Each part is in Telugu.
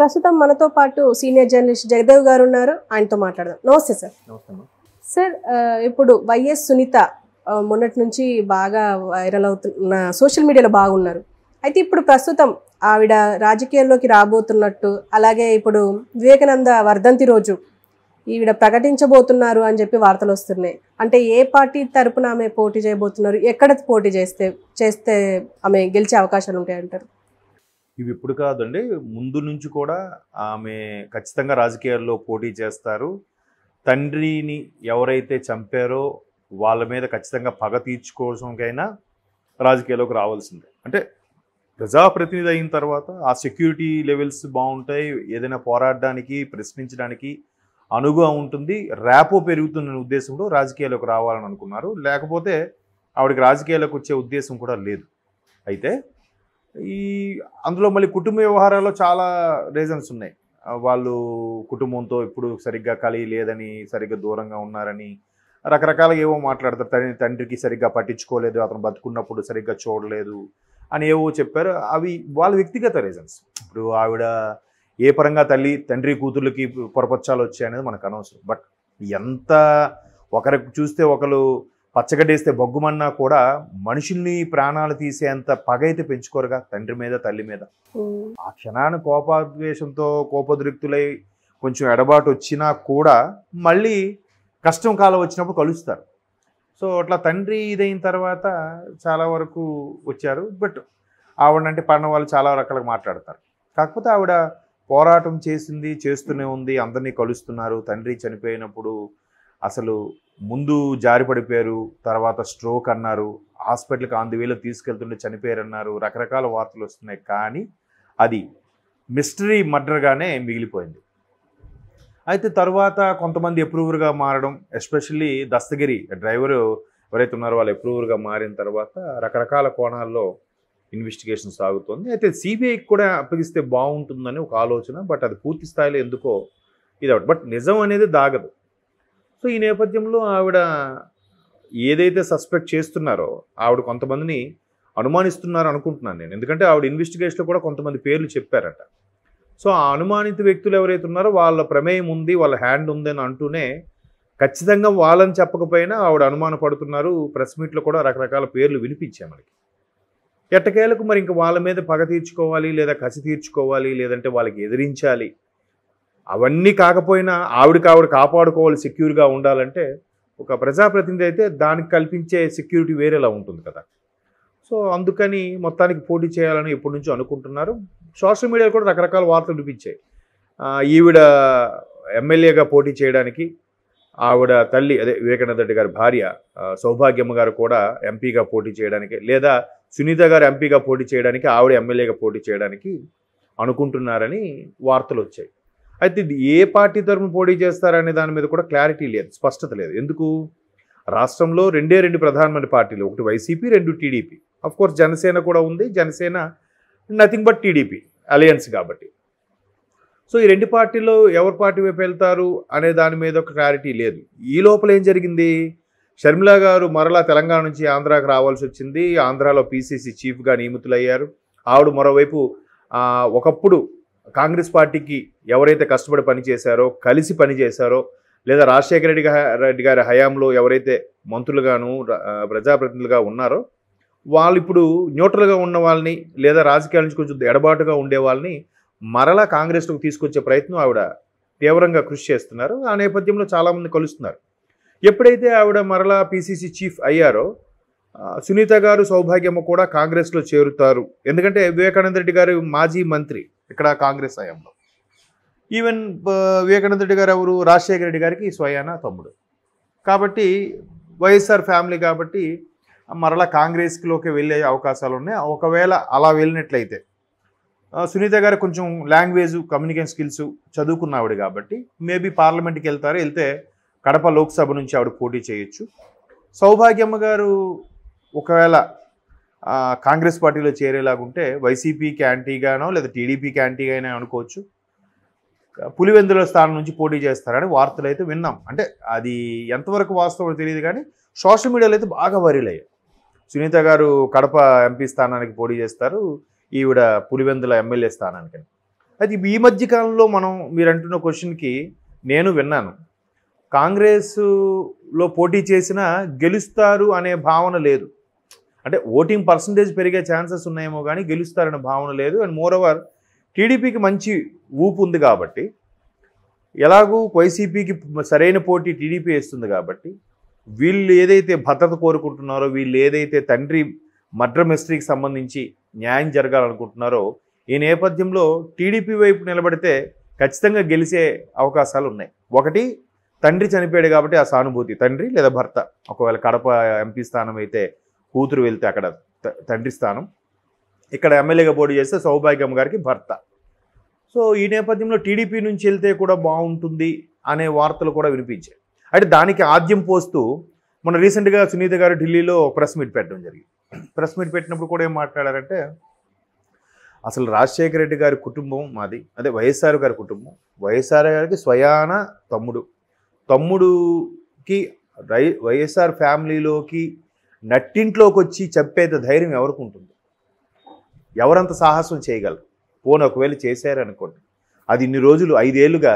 ప్రస్తుతం మనతో పాటు సీనియర్ జర్నలిస్ట్ జగదేవ్ గారు ఉన్నారు ఆయనతో మాట్లాడదాం నమస్తే సార్ సార్ ఇప్పుడు వైఎస్ సునీత మొన్నటి నుంచి బాగా వైరల్ అవుతున్న సోషల్ మీడియాలో బాగున్నారు అయితే ఇప్పుడు ప్రస్తుతం ఆవిడ రాజకీయాల్లోకి రాబోతున్నట్టు అలాగే ఇప్పుడు వివేకానంద వర్ధంతి రోజు ఈవిడ ప్రకటించబోతున్నారు అని చెప్పి వార్తలు వస్తున్నాయి అంటే ఏ పార్టీ తరపున ఆమె పోటీ చేయబోతున్నారు ఎక్కడ పోటీ చేస్తే చేస్తే ఆమె గెలిచే అవకాశాలు ఉంటాయంటారు ఇవి ఇప్పుడు కాదండి ముందు నుంచి కూడా ఆమె ఖచ్చితంగా రాజకీయాల్లో పోటీ చేస్తారు తండ్రిని ఎవరైతే చంపారో వాళ్ళ మీద ఖచ్చితంగా పగ తీర్చుకోవడంకైనా రాజకీయాల్లోకి రావాల్సిందే అంటే ప్రజాప్రతినిధి అయిన తర్వాత ఆ సెక్యూరిటీ లెవెల్స్ బాగుంటాయి ఏదైనా పోరాడడానికి ప్రశ్నించడానికి అనుగుగా ఉంటుంది ర్యాపో పెరుగుతున్న ఉద్దేశంలో రాజకీయాలకు రావాలని అనుకున్నారు లేకపోతే ఆవిడకి రాజకీయాలకు వచ్చే ఉద్దేశం కూడా లేదు అయితే ఈ అందులో మళ్ళీ కుటుంబ వ్యవహారాల్లో చాలా రీజన్స్ ఉన్నాయి వాళ్ళు కుటుంబంతో ఇప్పుడు సరిగ్గా కలి లేదని సరిగ్గా దూరంగా ఉన్నారని రకరకాల ఏవో మాట్లాడతారు తండ్రి తండ్రికి సరిగ్గా పట్టించుకోలేదు అతను బతుకున్నప్పుడు సరిగ్గా చూడలేదు అని ఏవో చెప్పారు అవి వాళ్ళ వ్యక్తిగత రీజన్స్ ఇప్పుడు ఆవిడ ఏ పరంగా తల్లి తండ్రి కూతుర్లకి పొరపచ్చాలు వచ్చాయనేది మనకు అనవసరం బట్ ఎంత ఒకరికి చూస్తే ఒకరు పచ్చగడ్డేస్తే బొగ్గుమన్నా కూడా మనుషుల్ని ప్రాణాలు తీసేంత పగైతే పెంచుకోరుగా తండ్రి మీద తల్లి మీద ఆ క్షణాన్ని కోపాద్వేషంతో కోపదృక్తులై కొంచెం ఎడబాటు వచ్చినా కూడా మళ్ళీ కష్టం కాలం వచ్చినప్పుడు కలుస్తారు సో అట్లా తండ్రి ఇదైన తర్వాత చాలా వరకు వచ్చారు బట్ ఆవిడ అంటే పడిన వాళ్ళు చాలా రకాలుగా మాట్లాడతారు కాకపోతే ఆవిడ పోరాటం చేసింది చేస్తూనే ఉంది అందరినీ కలుస్తున్నారు తండ్రి చనిపోయినప్పుడు అసలు ముందు జారి పడిపోయారు తర్వాత స్ట్రోక్ అన్నారు హాస్పిటల్కి ఆన్ ది తీసుకెళ్తుంటే చనిపోయారు అన్నారు రకరకాల వార్తలు వస్తున్నాయి కానీ అది మిస్టరీ మర్డర్గానే మిగిలిపోయింది అయితే తర్వాత కొంతమంది అప్రూవర్గా మారడం ఎస్పెషల్లీ దస్తగిరి డ్రైవరు ఎవరైతే ఉన్నారో వాళ్ళు అప్రూవర్గా మారిన తర్వాత రకరకాల కోణాల్లో ఇన్వెస్టిగేషన్ సాగుతోంది అయితే సిబిఐకి కూడా అప్పగిస్తే బాగుంటుందని ఒక ఆలోచన బట్ అది పూర్తి స్థాయిలో ఎందుకో ఇది బట్ నిజం అనేది దాగదు సో ఈ నేపథ్యంలో ఆవిడ ఏదైతే సస్పెక్ట్ చేస్తున్నారో ఆవిడ కొంతమందిని అనుమానిస్తున్నారు అనుకుంటున్నాను నేను ఎందుకంటే ఆవిడ ఇన్వెస్టిగేషన్లో కూడా కొంతమంది పేర్లు చెప్పారట సో ఆ అనుమానిత వ్యక్తులు ఎవరైతే ఉన్నారో వాళ్ళ ప్రమేయం ఉంది వాళ్ళ హ్యాండ్ ఉందని అంటూనే ఖచ్చితంగా వాళ్ళని చెప్పకపోయినా ఆవిడ అనుమాన పడుతున్నారు ప్రెస్ మీట్లో కూడా రకరకాల పేర్లు వినిపించాయి మనకి ఎట్టకేలకు మరి ఇంకా వాళ్ళ మీద పగ తీర్చుకోవాలి లేదా కసి తీర్చుకోవాలి లేదంటే వాళ్ళకి ఎదిరించాలి అవన్నీ కాకపోయినా ఆవిడకి ఆవిడ కాపాడుకోవాలి సెక్యూర్గా ఉండాలంటే ఒక ప్రజాప్రతినిధి అయితే దానికి కల్పించే సెక్యూరిటీ వేరేలా ఉంటుంది కదా సో అందుకని మొత్తానికి పోటీ చేయాలని ఎప్పటి నుంచో అనుకుంటున్నారు సోషల్ మీడియాలో కూడా రకరకాల వార్తలు వినిపించాయి ఈవిడ ఎమ్మెల్యేగా పోటీ చేయడానికి ఆవిడ తల్లి అదే వివేకానంద రెడ్డి గారి భార్య సౌభాగ్యమ్మ గారు కూడా ఎంపీగా పోటీ చేయడానికి లేదా సునీత గారు ఎంపీగా పోటీ చేయడానికి ఆవిడ ఎమ్మెల్యేగా పోటీ చేయడానికి అనుకుంటున్నారని వార్తలు వచ్చాయి అయితే ఇది ఏ పార్టీ తరఫున పోటీ చేస్తారనే దాని మీద కూడా క్లారిటీ లేదు స్పష్టత లేదు ఎందుకు రాష్ట్రంలో రెండే రెండు ప్రధానమైన పార్టీలు ఒకటి వైసీపీ రెండు టీడీపీ కోర్స్ జనసేన కూడా ఉంది Janasena nothing but TDP alliance కాబట్టి సో ఈ రెండు పార్టీల్లో ఎవరి పార్టీ వైపు వెళ్తారు అనే దాని మీద ఒక క్లారిటీ లేదు ఈ లోపల ఏం జరిగింది షర్మిల గారు మరలా తెలంగాణ నుంచి ఆంధ్రాకి రావాల్సి వచ్చింది ఆంధ్రాలో పీసీసీ చీఫ్గా నియమితులయ్యారు ఆవిడ మరోవైపు ఒకప్పుడు కాంగ్రెస్ పార్టీకి ఎవరైతే కష్టపడి పనిచేశారో కలిసి పనిచేశారో లేదా రాజశేఖర రెడ్డి రెడ్డి గారి హయాంలో ఎవరైతే మంత్రులుగాను ప్రజాప్రతినిధులుగా ఉన్నారో వాళ్ళు ఇప్పుడు న్యూట్రల్గా ఉన్న వాళ్ళని లేదా రాజకీయాల నుంచి కొంచెం ఎడబాటుగా ఉండే వాళ్ళని మరలా కాంగ్రెస్లోకి తీసుకొచ్చే ప్రయత్నం ఆవిడ తీవ్రంగా కృషి చేస్తున్నారు ఆ నేపథ్యంలో చాలామంది కలుస్తున్నారు ఎప్పుడైతే ఆవిడ మరలా పిసిసి చీఫ్ అయ్యారో సునీత గారు సౌభాగ్యము కూడా కాంగ్రెస్లో చేరుతారు ఎందుకంటే వివేకానంద రెడ్డి గారు మాజీ మంత్రి ఇక్కడ కాంగ్రెస్ హయాంలో ఈవెన్ uh, వివేకానంద రెడ్డి గారు ఎవరు రాజశేఖర రెడ్డి గారికి స్వయాన తమ్ముడు కాబట్టి వైఎస్ఆర్ ఫ్యామిలీ కాబట్టి మరలా కాంగ్రెస్లోకి వెళ్ళే అవకాశాలు ఉన్నాయి ఒకవేళ అలా వెళ్ళినట్లయితే సునీత గారు కొంచెం లాంగ్వేజ్ కమ్యూనికేషన్ స్కిల్స్ ఆవిడ కాబట్టి మేబీ పార్లమెంట్కి వెళ్తారు వెళ్తే కడప లోక్సభ నుంచి ఆవిడ పోటీ చేయొచ్చు సౌభాగ్యమ్మ గారు ఒకవేళ కాంగ్రెస్ పార్టీలో చేరేలాగుంటే వైసీపీకి యాంటీగానో లేదా టీడీపీకి యాంటీగానే అనుకోవచ్చు పులివెందుల స్థానం నుంచి పోటీ చేస్తారని వార్తలు అయితే విన్నాం అంటే అది ఎంతవరకు వాస్తవం తెలియదు కానీ సోషల్ మీడియాలో అయితే బాగా వైరల్ సునీత గారు కడప ఎంపీ స్థానానికి పోటీ చేస్తారు ఈవిడ పులివెందుల ఎమ్మెల్యే స్థానానికి అది ఈ మధ్య కాలంలో మనం మీరు అంటున్న క్వశ్చన్కి నేను విన్నాను కాంగ్రెస్లో పోటీ చేసినా గెలుస్తారు అనే భావన లేదు అంటే ఓటింగ్ పర్సంటేజ్ పెరిగే ఛాన్సెస్ ఉన్నాయేమో కానీ గెలుస్తారనే భావన లేదు అండ్ మోర్ ఓవర్ టీడీపీకి మంచి ఊపు ఉంది కాబట్టి ఎలాగూ వైసీపీకి సరైన పోటీ టీడీపీ వేస్తుంది కాబట్టి వీళ్ళు ఏదైతే భద్రత కోరుకుంటున్నారో వీళ్ళు ఏదైతే తండ్రి మర్డర్ మిస్టరీకి సంబంధించి న్యాయం జరగాలనుకుంటున్నారో ఈ నేపథ్యంలో టీడీపీ వైపు నిలబడితే ఖచ్చితంగా గెలిచే అవకాశాలు ఉన్నాయి ఒకటి తండ్రి చనిపోయాడు కాబట్టి ఆ సానుభూతి తండ్రి లేదా భర్త ఒకవేళ కడప ఎంపీ స్థానం అయితే కూతురు వెళ్తే అక్కడ తండ్రి స్థానం ఇక్కడ ఎమ్మెల్యేగా పోటీ చేస్తే సౌభాగ్యం గారికి భర్త సో ఈ నేపథ్యంలో టీడీపీ నుంచి వెళ్తే కూడా బాగుంటుంది అనే వార్తలు కూడా వినిపించాయి అయితే దానికి ఆద్యం పోస్తూ మన రీసెంట్గా సునీత గారు ఢిల్లీలో ప్రెస్ మీట్ పెట్టడం జరిగింది ప్రెస్ మీట్ పెట్టినప్పుడు కూడా ఏం మాట్లాడారంటే అసలు రాజశేఖర రెడ్డి గారి కుటుంబం మాది అదే వైఎస్ఆర్ గారి కుటుంబం వైఎస్ఆర్ గారికి స్వయాన తమ్ముడు తమ్ముడుకి రై వైఎస్ఆర్ ఫ్యామిలీలోకి నట్టింట్లోకి వచ్చి చెప్పేంత ధైర్యం ఎవరికి ఉంటుంది ఎవరంత సాహసం చేయగలరు పోను ఒకవేళ చేశారనుకోండి అది ఇన్ని రోజులు ఐదేళ్ళుగా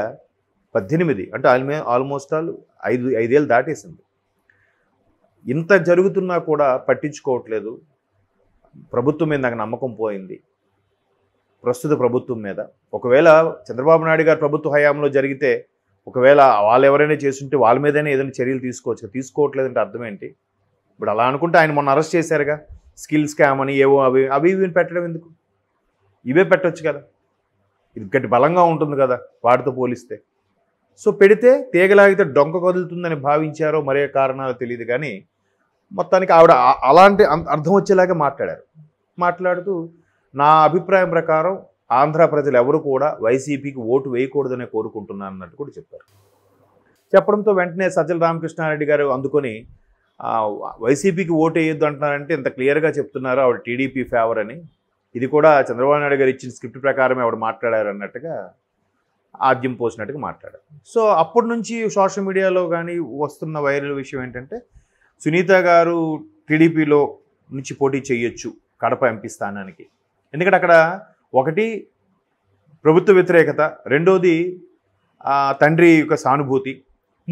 పద్దెనిమిది అంటే ఆల్మే ఆల్మోస్ట్ ఆల్ ఐదు ఐదేళ్ళు దాటేసింది ఇంత జరుగుతున్నా కూడా పట్టించుకోవట్లేదు ప్రభుత్వం మీద నాకు నమ్మకం పోయింది ప్రస్తుత ప్రభుత్వం మీద ఒకవేళ చంద్రబాబు నాయుడు గారు ప్రభుత్వ హయాంలో జరిగితే ఒకవేళ వాళ్ళు ఎవరైనా చేసుంటే వాళ్ళ మీదనే ఏదైనా చర్యలు తీసుకోవచ్చు తీసుకోవట్లేదంటే అర్థం ఏంటి ఇప్పుడు అలా అనుకుంటే ఆయన మొన్న అరెస్ట్ చేశారుగా స్కిల్ స్కామ్ అని ఏవో అవి అవి ఇవి పెట్టడం ఎందుకు ఇవే పెట్టవచ్చు కదా ఇది గట్టి బలంగా ఉంటుంది కదా వాటితో పోలిస్తే సో పెడితే తీగలాగితే డొంక కదులుతుందని భావించారో మరే కారణాలు తెలియదు కానీ మొత్తానికి ఆవిడ అలాంటి అర్థం వచ్చేలాగా మాట్లాడారు మాట్లాడుతూ నా అభిప్రాయం ప్రకారం ఆంధ్ర ప్రజలు ఎవరు కూడా వైసీపీకి ఓటు వేయకూడదనే కోరుకుంటున్నాను అన్నట్టు కూడా చెప్పారు చెప్పడంతో వెంటనే సజ్జల రామకృష్ణారెడ్డి గారు అందుకొని వైసీపీకి ఓటు వేయొద్దు అంటున్నారంటే ఇంత క్లియర్గా చెప్తున్నారు ఆవిడ టీడీపీ ఫేవర్ అని ఇది కూడా చంద్రబాబు నాయుడు గారు ఇచ్చిన స్క్రిప్ట్ ప్రకారం ఆవిడ మాట్లాడారు అన్నట్టుగా ఆద్యం పోసినట్టుగా మాట్లాడారు సో అప్పటి నుంచి సోషల్ మీడియాలో కానీ వస్తున్న వైరల్ విషయం ఏంటంటే సునీత గారు టీడీపీలో నుంచి పోటీ చేయొచ్చు కడప ఎంపీ స్థానానికి ఎందుకంటే అక్కడ ఒకటి ప్రభుత్వ వ్యతిరేకత రెండోది తండ్రి యొక్క సానుభూతి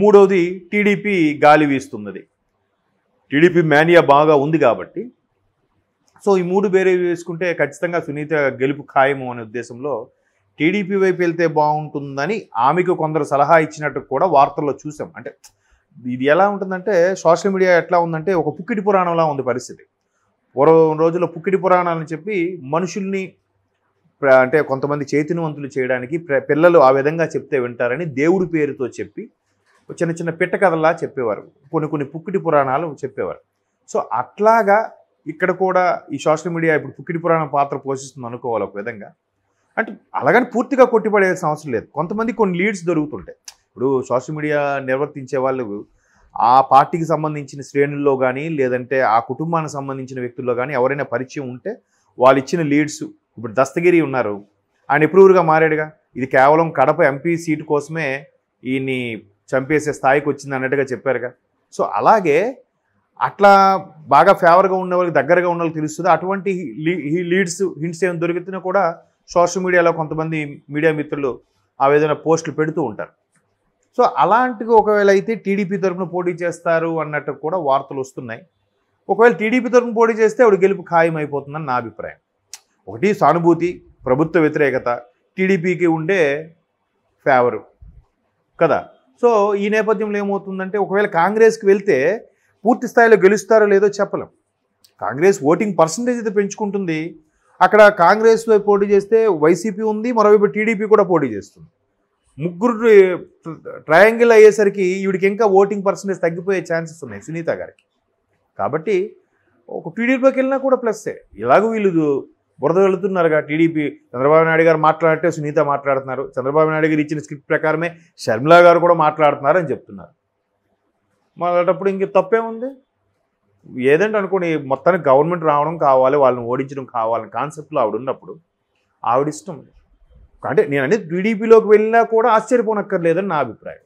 మూడోది టీడీపీ గాలి వీస్తున్నది టీడీపీ మేనియా బాగా ఉంది కాబట్టి సో ఈ మూడు వేరే వేసుకుంటే ఖచ్చితంగా సునీత గెలుపు ఖాయము అనే ఉద్దేశంలో టీడీపీ వైపు వెళ్తే బాగుంటుందని ఆమెకు కొందరు సలహా ఇచ్చినట్టు కూడా వార్తల్లో చూసాం అంటే ఇది ఎలా ఉంటుందంటే సోషల్ మీడియా ఎట్లా ఉందంటే ఒక పుక్కిటి పురాణంలా ఉంది పరిస్థితి పూర్వం రోజుల్లో పుక్కిటి పురాణాలని చెప్పి మనుషుల్ని అంటే కొంతమంది చైతన్యవంతులు చేయడానికి పిల్లలు ఆ విధంగా చెప్తే వింటారని దేవుడి పేరుతో చెప్పి చిన్న చిన్న పిట్ట కథల్లా చెప్పేవారు కొన్ని కొన్ని పుక్కిటి పురాణాలు చెప్పేవారు సో అట్లాగా ఇక్కడ కూడా ఈ సోషల్ మీడియా ఇప్పుడు పుక్కిటి పురాణం పాత్ర పోషిస్తుంది అనుకోవాలి ఒక విధంగా అంటే అలాగని పూర్తిగా కొట్టిపడేసిన అవసరం లేదు కొంతమంది కొన్ని లీడ్స్ దొరుకుతుంటాయి ఇప్పుడు సోషల్ మీడియా నిర్వర్తించే వాళ్ళు ఆ పార్టీకి సంబంధించిన శ్రేణుల్లో కానీ లేదంటే ఆ కుటుంబానికి సంబంధించిన వ్యక్తుల్లో కానీ ఎవరైనా పరిచయం ఉంటే వాళ్ళు ఇచ్చిన లీడ్స్ ఇప్పుడు దస్తగిరి ఉన్నారు ఆయన ఎప్రూవర్గా మారాడుగా ఇది కేవలం కడప ఎంపీ సీటు కోసమే ఈయన్ని చంపేసే స్థాయికి వచ్చింది అన్నట్టుగా చెప్పారుగా సో అలాగే అట్లా బాగా ఫేవర్గా ఉన్న వాళ్ళకి దగ్గరగా ఉన్న వాళ్ళకి తెలుస్తుంది అటువంటి లీడ్స్ హింట్స్ ఏమైనా దొరికితేనే కూడా సోషల్ మీడియాలో కొంతమంది మీడియా మిత్రులు ఆ విధంగా పోస్టులు పెడుతూ ఉంటారు సో అలాంటివి ఒకవేళ అయితే టీడీపీ తరఫున పోటీ చేస్తారు అన్నట్టు కూడా వార్తలు వస్తున్నాయి ఒకవేళ టీడీపీ తరఫున పోటీ చేస్తే ఆవిడ గెలుపు ఖాయం అయిపోతుందని నా అభిప్రాయం ఒకటి సానుభూతి ప్రభుత్వ వ్యతిరేకత టీడీపీకి ఉండే ఫేవరు కదా సో ఈ నేపథ్యంలో ఏమవుతుందంటే ఒకవేళ కాంగ్రెస్కి వెళ్తే పూర్తి స్థాయిలో గెలుస్తారో లేదో చెప్పలేం కాంగ్రెస్ ఓటింగ్ పర్సంటేజ్ అయితే పెంచుకుంటుంది అక్కడ కాంగ్రెస్ పోటీ చేస్తే వైసీపీ ఉంది మరోవైపు టీడీపీ కూడా పోటీ చేస్తుంది ముగ్గురు ట్రయాంగిల్ అయ్యేసరికి వీడికి ఇంకా ఓటింగ్ పర్సంటేజ్ తగ్గిపోయే ఛాన్సెస్ ఉన్నాయి సునీత గారికి కాబట్టి ఒక టీడీపీకి వెళ్ళినా కూడా ప్లస్సే ఇలాగూ వీళ్ళు బురద వెళుతున్నారుగా టీడీపీ చంద్రబాబు నాయుడు గారు మాట్లాడితే సునీత మాట్లాడుతున్నారు చంద్రబాబు నాయుడు గారు ఇచ్చిన స్క్రిప్ట్ ప్రకారమే షర్మిలా గారు కూడా మాట్లాడుతున్నారు అని చెప్తున్నారు అలాంటప్పుడు ఇంక తప్పేముంది ఏదంటే అనుకోని మొత్తానికి గవర్నమెంట్ రావడం కావాలి వాళ్ళని ఓడించడం కావాలని కాన్సెప్ట్లో ఆవిడ ఉన్నప్పుడు ఆవిడ ఇష్టం అంటే నేను అనేది టీడీపీలోకి వెళ్ళినా కూడా ఆశ్చర్యపోనక్కర్లేదని నా అభిప్రాయం